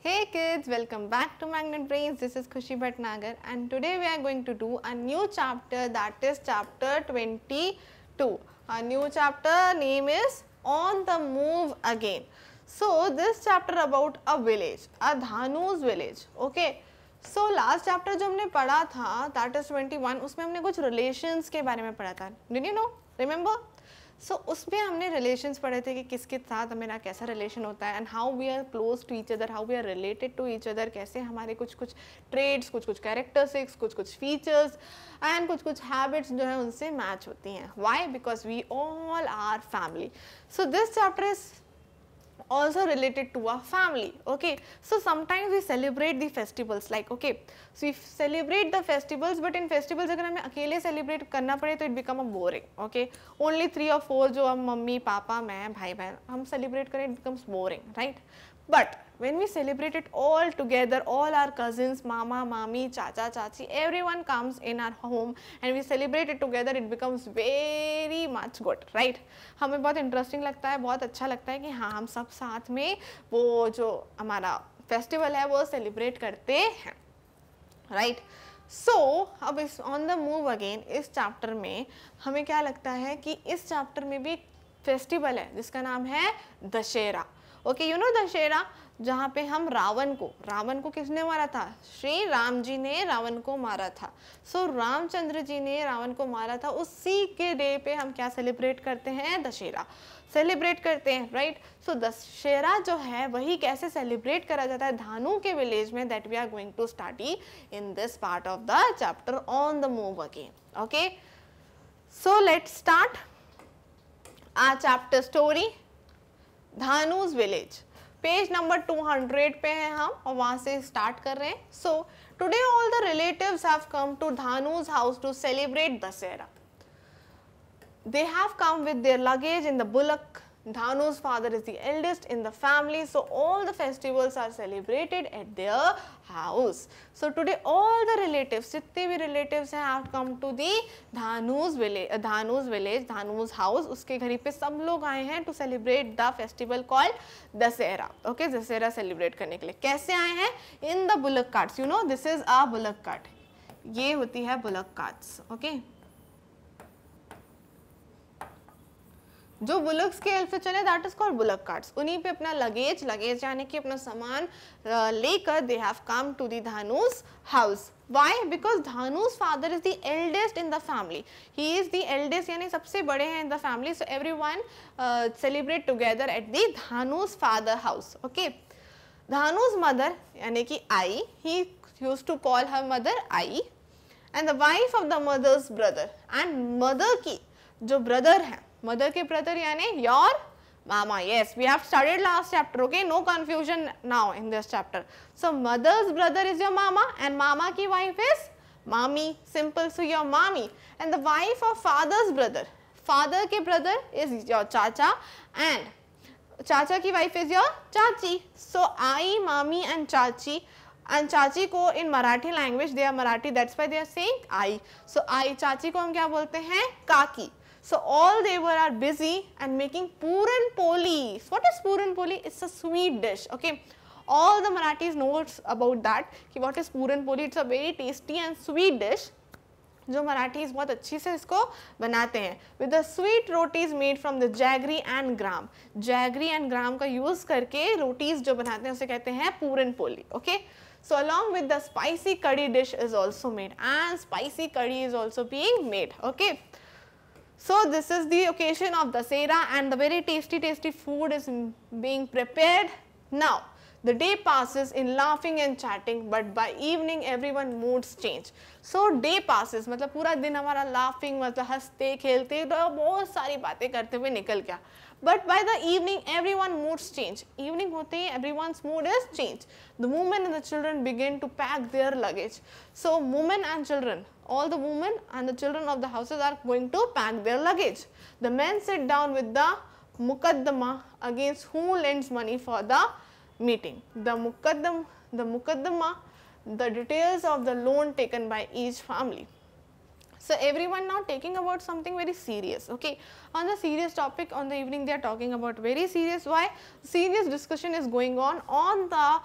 Hey kids, welcome back to Magnet Brains. This is Khushi Bhatnagar and today we are going to do a new chapter that is chapter 22. A new chapter name is On the Move Again. So this chapter about a village, a Dhanu's village. Okay. So last chapter जो हमने पढ़ा था that is 21 उसमें हमने कुछ relations के बारे में पढ़ा था. Did you know? Remember? So so, उसमें हमने रिलेशंस पढ़े थे कि किसके साथ मेरा कैसा रिलेशन होता है and how we are close to each other how we are related to each other कैसे हमारे कुछ कुछ ट्रेड्स कुछ कुछ कैरेक्टरिस्टिक्स कुछ कुछ फीचर्स एंड कुछ कुछ हैबिट्स जो हैं उनसे मैच होती हैं why because we all are family so this chapter is also related to our family okay so sometimes we celebrate the festivals like okay so we celebrate the festivals but in festivals agar hame akele celebrate karna pade to it become a boring okay only three or four jo hum mummy papa main bhai bhai hum celebrate kare it becomes boring right But when we celebrate it all together, all our cousins, mama, mami, chacha, chachi, everyone comes in our home and we celebrate it together, it becomes very much good, right? हमें बहुत interesting लगता है बहुत अच्छा लगता है कि हाँ हम सब साथ में वो जो हमारा फेस्टिवल है वो सेलिब्रेट करते हैं राइट right? सो so, अब इस ऑन द मूव अगेन इस चैप्टर में हमें क्या लगता है कि इस चैप्टर में भी फेस्टिवल है जिसका नाम है Dussehra okay you know Dussehra जहाँ पे हम रावण को रावण को किसने मारा था श्री राम जी ने रावण को मारा था सो so, रामचंद्र जी ने रावण को मारा था उसी के डे पे हम क्या सेलिब्रेट करते हैं दशहरा सेलिब्रेट करते हैं राइट सो दशहरा जो है वही कैसे सेलिब्रेट करा जाता है धानु के विलेज में that we are going to study in this part of the chapter on the move again okay so let start a chapter story Dhanu's village page number 200 पे हैं हम और वहाँ से स्टार्ट कर रहे हैं so today all the relatives have come to Dhanu's house to celebrate Dussehra they have come with their luggage in the bullock Dhanu's father is the eldest in the family. So all the festivals are celebrated at their house. So today all the relatives, जितने भी relatives हैं have come to the Dhanu's village, Dhanu's village, Dhanu's house. उसके घर पे सब लोग आए हैं to celebrate the festival called Dasera. Okay, Dasera celebrate करने के लिए कैसे आए हैं In the bullock carts, you know this is a bullock cart. ये होती है bullock carts. Okay. जो बुलक स्केल से चले that is called bullock carts उन्हीं पे अपना लगेज लगेज यानी कि अपना सामान लेकर they have come to the Dhanu's house why because Dhanu's father is the eldest in the family he is the eldest यानी सबसे बड़े हैं in the family so every one celebrate together at the Dhanu's father house okay Dhanu's mother यानी कि aai he use to call her mother aai and the wife of the mother's brother and mother की जो brother हैं mother के brother यानी your mama yes we have studied last chapter okay no confusion now in this chapter so mother's brother is your mama and mama की wife is mami simple so your mami and the wife of father's brother father के brother is your chacha and chacha की wife is your चाची सो आई मामी and चाची and chachi को in Marathi language they are Marathi that's why they are saying aai so आई चाची को हम क्या बोलते हैं काकी So all they were are busy and making puran poli. What is puran poli? It's a sweet dish. Okay. All the Marathis knows about that. ki what is puran poli? It's a very tasty and sweet dish. जो मराठीज बहुत अच्छी से इसको बनाते हैं with the sweet rotis made from the jaggery and gram jaggery and gram का use करके रोटीज जो बनाते हैं उसे कहते हैं puran poli okay so along with the spicy kadhi dish is also made and spicy kadhi is also being made okay okay? So, this is the occasion of Dasera and the very tasty tasty food is being prepared. Now, the day passes in laughing and chatting but by evening everyone moods change. So, day passes मतलब pura din हमारा laughing मतलब हंसते khelte, तो बहुत सारी बातें करते हुए निकल but by the evening everyone moods change evening hote everyone's mood is changed the women and the children begin to pack their luggage so women and children all the women and the children of the houses are going to pack their luggage. The men sit down with the mukaddama against who lends money for the meeting. The mukaddam, the mukaddama, the details of the loan taken by each family. So everyone now taking about something very serious, okay. On the serious topic on the evening they are talking about very serious, why? Serious discussion is going on on the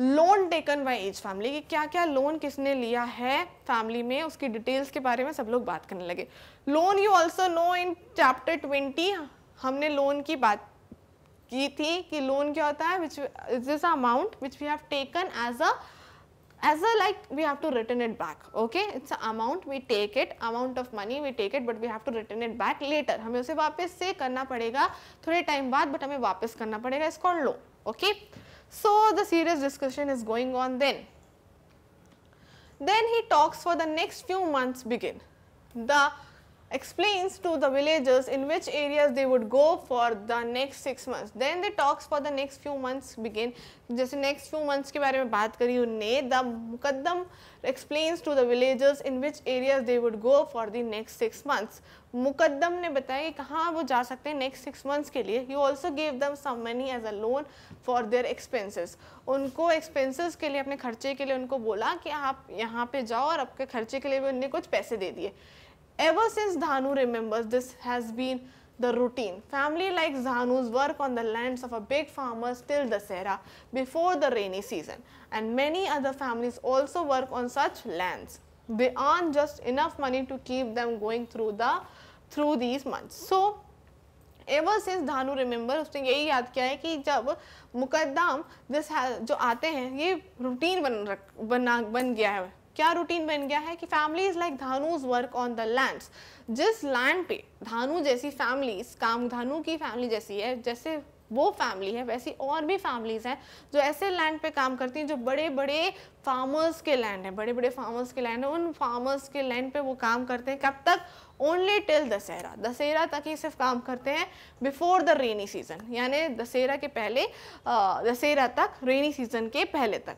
loan taken by as family कि क्या क्या loan किसने लिया है family में उसकी details के बारे में सब लोग बात करने लगे loan you also know in chapter twenty हमने लोन की बात की थी कि लोन क्या होता है which is is amount which we have taken as a as a like we have to return it back okay it's an amount we take it amount of money we take it but we have to return it back later हमें उसे वापस से करना पड़ेगा थोड़े time बाद but हमें वापस करना पड़ेगा it's called loan okay So, the serious discussion is going on then. Then he talks for the next few months begin. The explains to the villagers in which areas they would go for the next six months. Then the talks for the next few months begin. जैसे next few months के बारे में बात करी उनने the मुकदम explains to the villagers in which areas they would go for the next six months. मुकदम ने बताया कि कहाँ वो जा सकते हैं next six months के लिए He also gave them some money as a loan for their expenses. उनको expenses के लिए अपने खर्चे के लिए उनको बोला कि आप यहाँ पे जाओ और आपके खर्चे के लिए भी उनने कुछ पैसे दे दिए Ever since Dhanu remembers, this has been the routine. Family like Dhanu's work on the lands of a big farmer till the Sera before the rainy season and many other families also work on such lands. They earn just enough money to keep them going through the through these months. So ever since Dhanu remembers, उसने यही याद किया है कि जब मुकदम this जो आते हैं ये रूटीन बन रख बना बन गया है क्या रूटीन बन गया है कि family is like Dhanu's work on the lands जिस लैंड पे धानु जैसी फैमिलीज काम धानु की फैमिली जैसी है जैसे वो फैमिली है वैसी और भी फैमिलीज़ हैं जो ऐसे लैंड पे काम करती हैं जो बड़े बड़े फार्मर्स के लैंड हैं बड़े बड़े फार्मर्स के लैंड हैं उन फार्मर्स के लैंड पे वो काम करते हैं कब तक ओनली टिल दशहरा दशहरा तक ही सिर्फ काम करते हैं बिफोर द रेनी सीज़न यानी दशहरा के पहले दशहरा तक रेनी सीज़न के पहले तक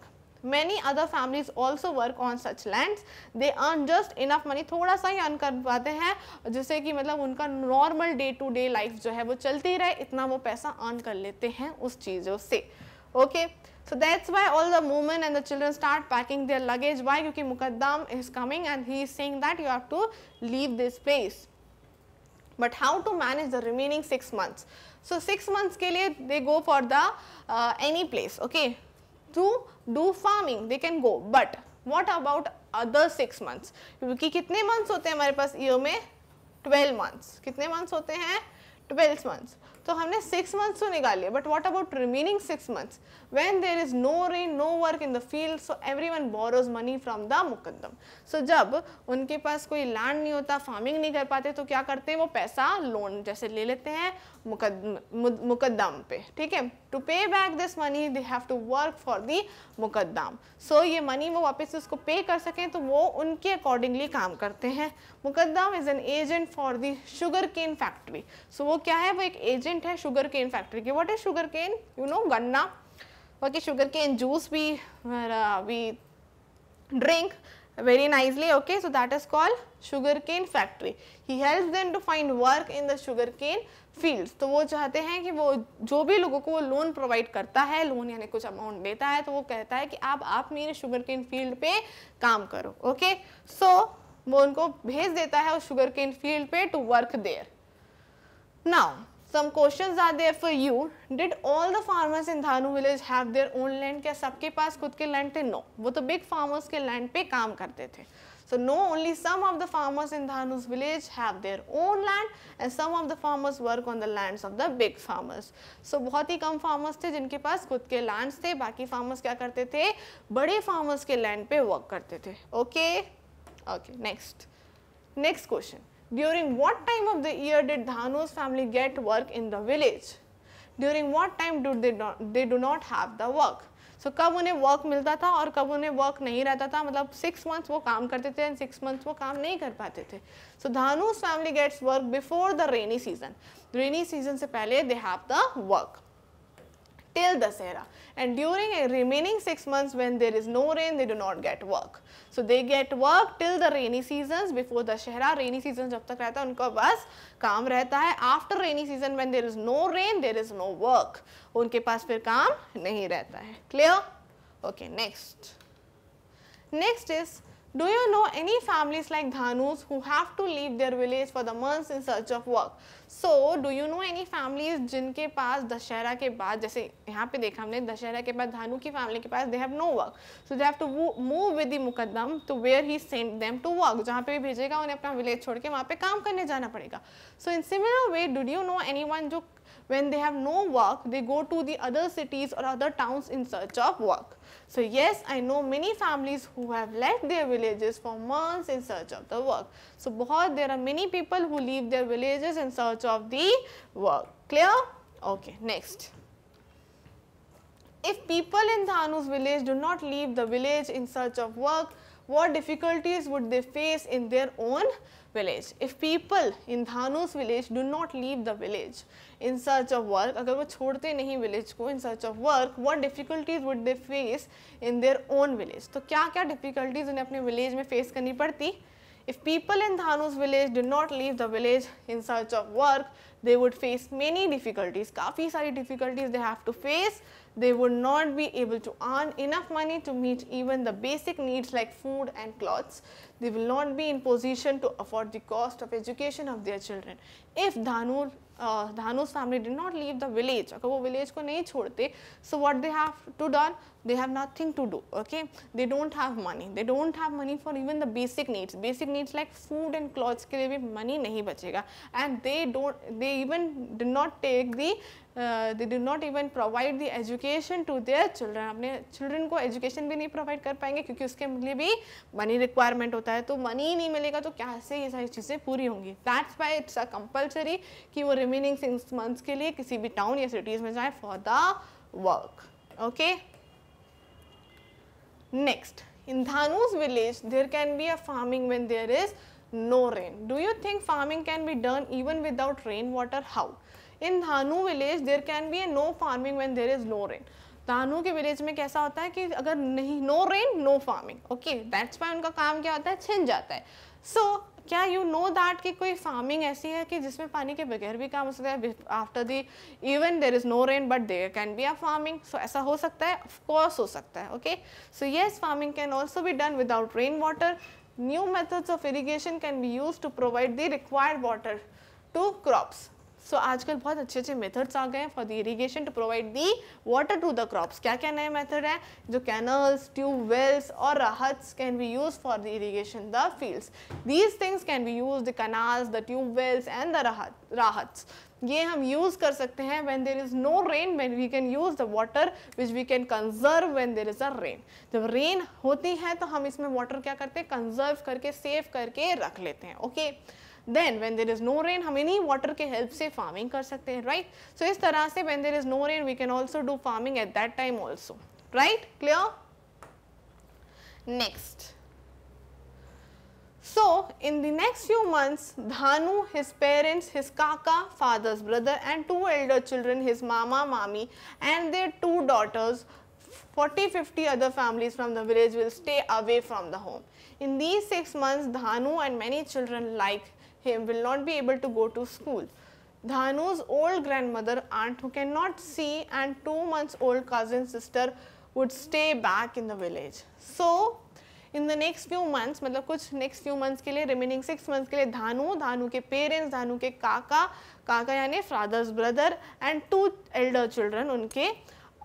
many other families also work on such lands they earn just enough money thoda sa hi earn kar pate hain jisse ki matlab unka normal day to day life jo hai wo chalti rahe itna wo paisa earn kar lete hain us cheezon se okay? So that's why all the women and the children start packing their luggage. Why? kyunki Mukaddam is coming and he is saying that you have to leave this place. But how to manage the remaining 6 months? So 6 months ke liye they go for the uh, any place. Okay, to do farming they can go but what about other six months क्योंकि कितने months होते हैं हमारे पास year में 12 months कितने months होते हैं 12 months तो हमने सिक्स मंथ्स तो निकालिए but what about remaining six months when there is no rain no work in the field so every one borrows money from the मुकदम सो जब उनके पास कोई लैंड नहीं होता फार्मिंग नहीं कर पाते तो क्या करते हैं वो पैसा लोन जैसे ले लेते हैं मुकदम मुकदम पे ठीक है to pay back this money they have to work for the मुकदम सो ये मनी वो वापस उसको पे कर सकें तो वो उनके अकॉर्डिंगली काम करते हैं मुकदम is an agent for the sugar cane factory so वो क्या है वो एक एजेंट पॉइंट है शुगर केन फैक्ट्री की what is sugar cane you know गन्ना ओके शुगर केन जूस भी we drink very drink okay so that is that sugar cane factory he he helps to find work in the sugar cane fields तो वो चाहते हैं कि वो जो भी लोगों को वो लोन प्रोवाइड करता है लोन यानी कुछ अमाउंट देता है तो वो कहता है कि आप आप मेरे शुगर केन फील्ड पे काम करो ओके सो वो उनको भेज देता है उस शुगर केन फील्ड पे to work there now some questions are there for you did all the farmers in dhanu village have their own land kya sabke paas khud ke land the no wo to big farmers ke land pe kaam karte the so no only some of the farmers in dhanu's village have their own land and some of the farmers work on the lands of the big farmers so bahut hi kam farmers the jinke paas khud ke lands the baki farmers kya karte the bade farmers ke land pe work karte the okay okay next next question During what time of the year did Dhanu's family get work in the village? During what time do they not, they do not have the work? So so, कब उन्हें work मिलता था और कब उन्हें work नहीं रहता था मतलब सिक्स मंथ्स वो काम करते थे एंड सिक्स मंथ्स वो काम नहीं कर पाते थे so Dhanu's family gets work before the rainy season rainy season से पहले they have the work till Dasera. And during a remaining 6 months when there is no rain, they do not get work. So they get work till the rainy seasons before Dashera. Rainy seasons jab tak rehta है उनका बस काम रहता है. After rainy season when there is no rain, there is no work. unke paas fir kaam nahi rehta hai Clear? Okay, next. Next is Do you know any families like Dhanu's who have to leave their village for the months in search of work? So, do you know any families जिनके पास दशहरा के बाद जैसे यहाँ पे देखा हमने दशहरा के बाद धानु की फैमिली के पास they have no work. So, they have to move with the मुकदम to where he sent them to work. जहाँ पे भी भेजेगा उन्हें अपना विलेज छोड़ के वहाँ पे काम करने जाना पड़ेगा. So, in similar way, do you know anyone जो When they have no work, they go to the other cities or other towns in search of work. So yes, I know many families who have left their villages for months in search of the work. So bahut, there are many people who leave their villages in search of the work. Clear? Okay, next. If people in Thanu's village do not leave the village in search of work, what difficulties would they face in their own village? If people in Thanu's village do not leave the village, in search of work अगर वो छोड़ते नहीं village को in search of work what difficulties would they face in their own village So, क्या difficulties उन्हें अपने village में face करनी पड़ती If people in Dhanu's village did not leave the village in search of work, they would face many difficulties. काफ़ी सारी difficulties they have to face. They would not be able to earn enough money to meet even the basic needs like food and clothes. They will not be in position to afford the cost of education of their children. If Dhanu Dhanu's family did not leave the village अगर वो village को नहीं छोड़ते so what they have to done they have nothing to do okay they don't have money they don't have money for even the basic needs basic needs like food and clothes ke liye bhi money nahi bachega and they don't they even do not take the uh, they did not even provide the education to their children अपने children को education भी नहीं provide कर पाएंगे क्योंकि उसके लिए भी money requirement होता है तो money ही नहीं मिलेगा तो कैसे ये सारी चीज़ें पूरी होंगी that's why it's a compulsory कि वो remaining six months के लिए किसी भी town या cities में जाए for the work okay Next, in Dhanu's village, there can be a farming when there is no rain. Do you think farming can be done even without rain water How? In Dhanu village, there can be a no farming when there is no rain. धानु के village में कैसा होता है कि अगर नहीं no rain no farming okay that's why उनका काम क्या होता है छिन जाता है सो so, क्या यू नो दैट कि कोई फार्मिंग ऐसी है कि जिसमें पानी के बगैर भी काम हो सकता है after the even there is no rain but there can be are farming so ऐसा हो सकता है ऑफकोर्स हो सकता है okay so yes farming can also be done without rain water new methods of irrigation can be use to provide the required water to crops so so, आजकल बहुत अच्छे अच्छे मेथड्स आ गए हैं for the irrigation to provide the water to the crops क्या क्या नए मेथड हैं जो कैनल्स ट्यूब वेल्स और राहत can be use for the irrigation the fields these things can be use the canals the tube wells and the राहत ये हम यूज़ कर सकते हैं when there is no rain when we can use the water which we can conserve when there is a rain जब rain होती है तो हम इसमें वाटर क्या करते हैं कंजर्व करके सेव करके रख लेते हैं okay okay? then when there is no rain how many water के help se farming kar sakte हैं right. So is tarah se when there is no rain we can also do farming at that time also right clear. Next. So, in the next few months, Dhanu, his parents, his kaka, father's brother and two elder children, his mama, mami and their two daughters, 40-50 other families from the village will stay away from the home. In these 6 months, Dhanu and many children like him will not be able to go to school. Dhanu's old grandmother aunt who cannot see and two months old cousin sister would stay back in the village. So in the next few months मतलब कुछ next few months के लिए remaining six months के लिए धानु धानु के parents धानु के काका काका यानी father's brother and two elder children उनके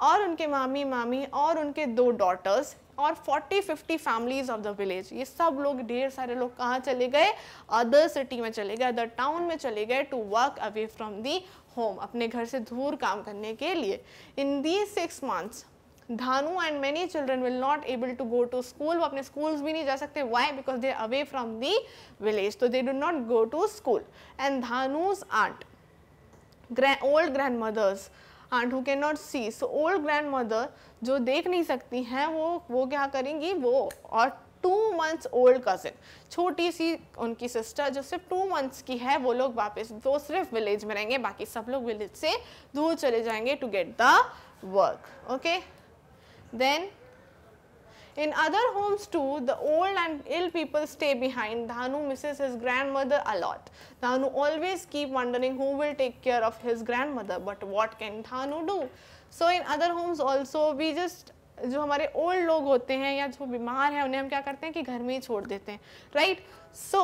और उनके मामी मामी और उनके दो डॉटर्स और 40-50 फैमिलीज ऑफ द विलेज ये सब लोग ढेर सारे लोग कहाँ चले गए अदर सिटी में चले गए अदर टाउन में चले गए to work away from the home अपने घर से दूर काम करने के लिए in the six months Dhanu and many children will not able to go to school वो अपने स्कूल्स भी नहीं जा सकते why because they away from the village तो they do not go to school and Dhanu's aunt old grandmothers can not see so old grandmother जो देख नहीं सकती हैं वो वो क्या करेंगी वो और टू मंथ्स ओल्ड कज़िन छोटी सी उनकी सिस्टर जो सिर्फ टू मंथ्स की है वो लोग वापस वो सिर्फ विलेज में रहेंगे बाकी सब लोग विलेज से दूर चले जाएंगे to get the work okay then In other homes too, the old and ill people stay behind. Dhanu misses his grandmother a lot. Dhanu always keep wondering who will take care of his grandmother, but what can Dhanu do? So in other homes also, we just जो हमारे old लोग होते हैं या जो बीमार हैं उन्हें हम क्या करते हैं कि घर में ही छोड़ देते हैं right so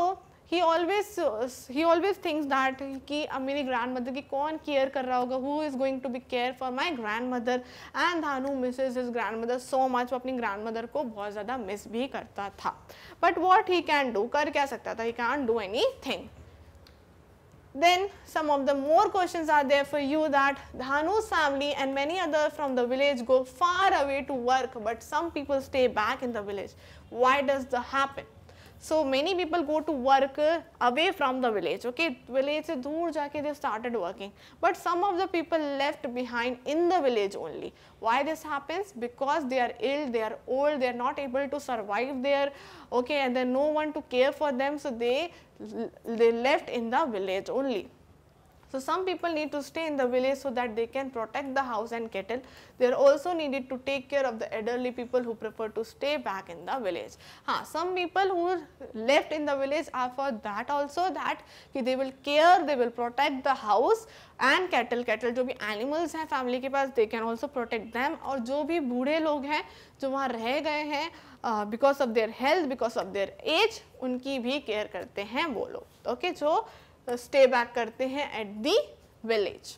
he always uh, he always thinks that ki ab meri grandmother ki kaun care kar raha who is going to be care for my grandmother and dhanu misses his grandmother so much apni grandmother ko bahut zyada miss bhi karta tha but what he can do kar kya sakta tha he can't do anything then some of the more questions are there for you that the dhanu's family and many other from the village go far away to work but some people stay back in the village why does that happen so many people go to work away from the village, okay, village se dur jaake they started working. But some of the people left behind in the village only. Why this happens? Because they are ill, they are old, they are not able to survive there, okay, and then no one to care for them. So they, they left in the village only. So some people need to stay in the village so that they can protect the house and cattle. They are also needed to take care of the elderly people who prefer to stay back in the village. ha Huh, some people who left in the village are for that also that ki they will care, they will protect the house and cattle cattle jo bhi animals hai family ke paas they can also protect them aur jo bhi boodhe log हैं jo wahan reh gaye हैं because of their health because of their age उनकी भी care करते हैं वो लोग okay okay, जो stay तो बैक करते हैं at the village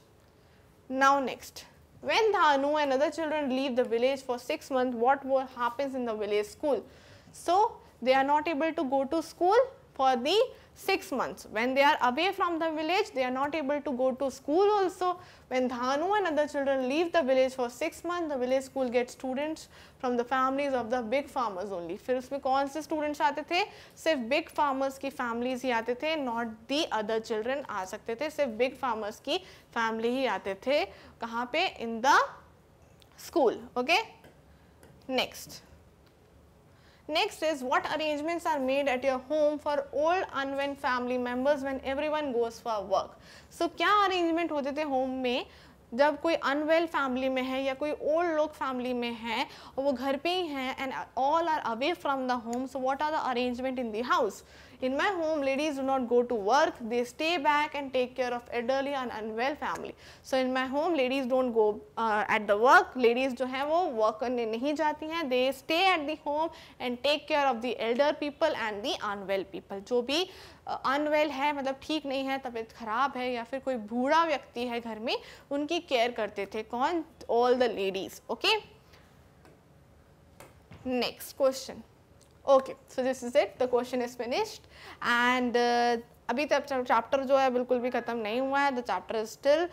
now next when Dhanu and other children leave the village for six month what वो happens in the village school so they are not able to go to school for the 6 months. When they are away from the village, they are not able to go to school also. When Dhanu and other children leave the village for 6 months, the village school gets students from the families of the big farmers only. fir usme kaun se students aate the sirf big farmers ki families hi aate the not the other children aa sakte the sirf big farmers ki family hi aate the kahan pe in the school okay next Next is what arrangements are made at your home for old unwed family members when everyone goes for work. So क्या arrangement होते थे home में जब कोई unwell family में है या कोई ओल्ड लोग फैमिली में है और वो घर पे ही हैं and all are away from the home so what are the arrangement in the house in my home ladies do not go to work they stay back and take care of elderly and unwell family so in my home ladies don't go at the work ladies जो है वो work करने नहीं जाती हैं they stay at the home and take care of the elder people and the unwell people जो भी unwell uh, है मतलब ठीक नहीं है तबीयत खराब है या फिर कोई बूढ़ा व्यक्ति है घर में उनकी केयर करते थे कौन all the ladies okay next question okay so this is it the question is finished and अभी तक तो चैप्टर जो है बिल्कुल भी ख़त्म नहीं हुआ है the chapter is still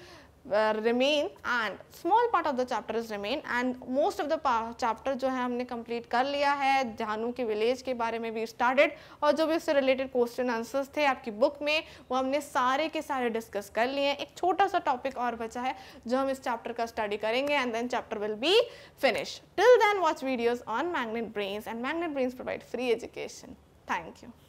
remain and small part of the chapter is remain and most of the chapter जो है हमने complete कर लिया है जानू के village के बारे में भी started और जो भी उससे related question answers थे आपकी book में वो हमने सारे के सारे discuss कर लिए हैं एक छोटा सा topic और बचा है जो हम इस chapter का study करेंगे and then chapter will be finished till then watch videos on magnet brains and magnet brains provide free education thank you